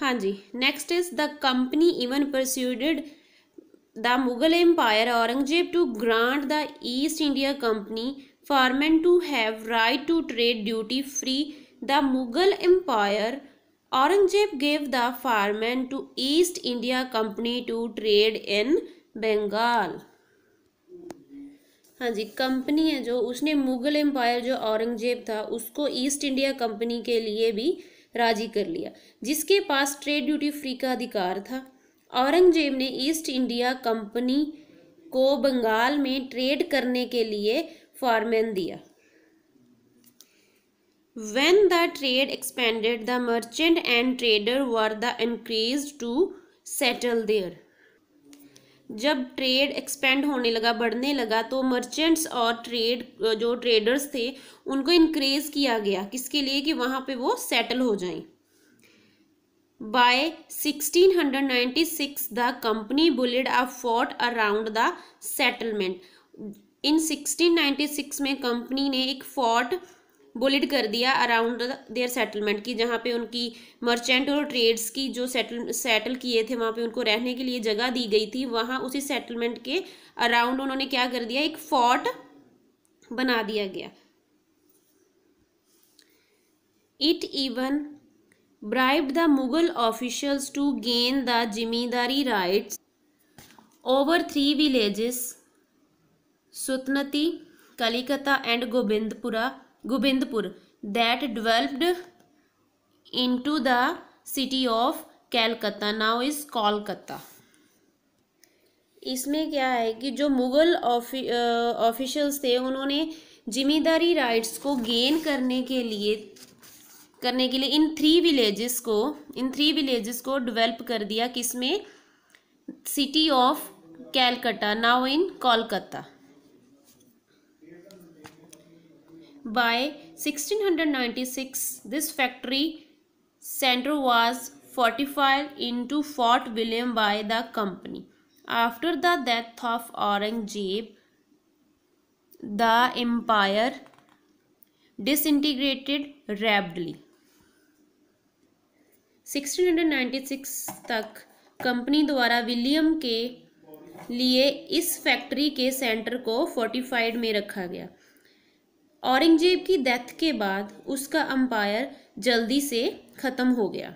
हाँ जी next is the company even persuaded the Mughal empire Aurangzeb to grant the East India company farman to have right to trade duty free the Mughal empire Aurangzeb gave the farman to East India company to trade in Bengal हाँ जी company है जो उसने Mughal empire जो औरंगजेब था उसको east India company के लिए भी राजी कर लिया जिसके पास ट्रेड ड्यूटी फ्री का अधिकार था औरंगजेब ने ईस्ट इंडिया कंपनी को बंगाल में ट्रेड करने के लिए फॉरमैन दिया when the trade expanded the merchant and trader were the increase to settle there जब ट्रेड एक्सपेंड होने लगा बढ़ने लगा तो मर्चेंट्स और ट्रेड जो ट्रेडर्स थे उनको इंक्रेज किया गया किसके लिए कि वहाँ पे वो सेटल हो जाएं by 1696, the company bullied a fort around the settlement in 1696 में कंपनी ने एक फोर्ट बुलिड कर दिया अराउंड देयर सेटलमेंट की जहाँ पे उनकी मर्चेंट और ट्रेड्स की जो सेटल सेटल किए थे वहाँ पे उनको रहने के लिए जगह दी गई थी वहाँ उसी सेटलमेंट के अराउंड उन्होंने क्या कर दिया एक फोर्ट बना दिया गया it even bribe the Mughal officials to gain the zamindari rights over three villages Sutanuti Kalikata and Gobindapura Gobindapur that developed into the city of Calcutta now is Kolkata इसमें क्या है कि जो मुग़ल ऑफिशल्स थे उन्होंने जिम्मेदारी राइट्स को गेन करने के लिए करने के लिए इन थ्री विलेजेस को इन थ्री विलेजेस को डेवलप कर दिया किसमें city of Calcutta now in Kolkata By 1696, this factory center was fortified into Fort William by the company. After the death of Aurangzeb, the empire disintegrated rapidly. 1696 तक कंपनी द्वारा William के लिए इस फैक्ट्री के सेंटर को फोर्टिफाइड में रखा गया औरंगजेब की डेथ के बाद उसका अम्पायर जल्दी से ख़त्म हो गया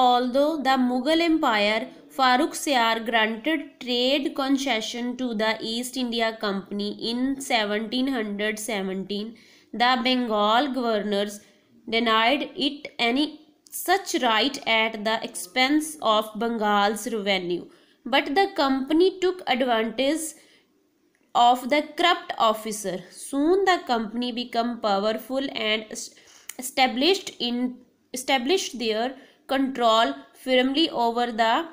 ऑल दो the Mughal empire Farrukh Siyar granted trade concession to the East India company in seventeen 1717, the Bengal governor denied it any such right at the expense of Bengal revenue but the company took advantage of the corrupt officer. Soon the company became powerful and established in established their control firmly over the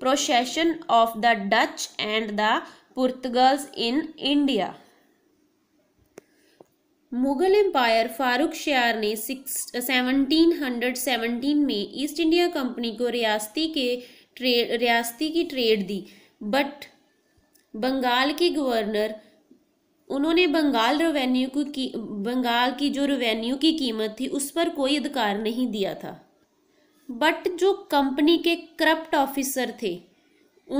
procession of the Dutch and the Portuguese in India. Mughal empire Farrukh Siyar ने seventeen hundred seventeen में East India company को रियासती के trade रियासती की trade the but Bengal के governor उन्होंने Bengal revenue को की बंगाल की जो रेवेन्यू की कीमत थी उस पर कोई अधिकार नहीं दिया था बट जो कंपनी के करप्ट ऑफिसर थे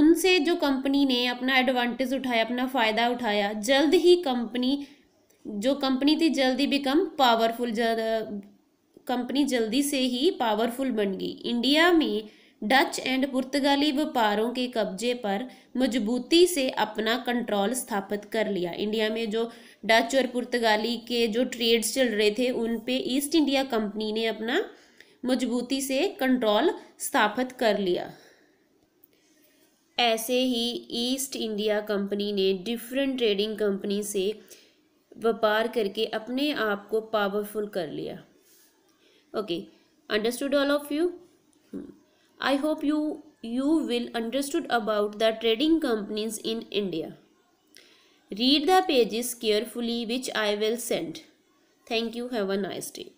उनसे जो कंपनी ने अपना एडवांटेज उठाया अपना फ़ायदा उठाया जल्द ही कंपनी जो कंपनी थी जल्दी बिकम पावरफुल कंपनी जल्दी से ही पावरफुल बन गई इंडिया में डच एंड पुर्तगाली व्यापारों के कब्जे पर मजबूती से अपना कंट्रोल स्थापित कर लिया इंडिया में जो डच और पुर्तगाली के जो ट्रेड्स चल रहे थे उन पे ईस्ट इंडिया कंपनी ने अपना मजबूती से कंट्रोल स्थापित कर लिया ऐसे ही ईस्ट इंडिया कंपनी ने डिफरेंट ट्रेडिंग कंपनी से व्यापार करके अपने आप को पावरफुल कर लिया okay understood all of you hmm. I hope you you will understood about the trading companies in India. Read the pages carefully which I will send. Thank you. Have a nice day.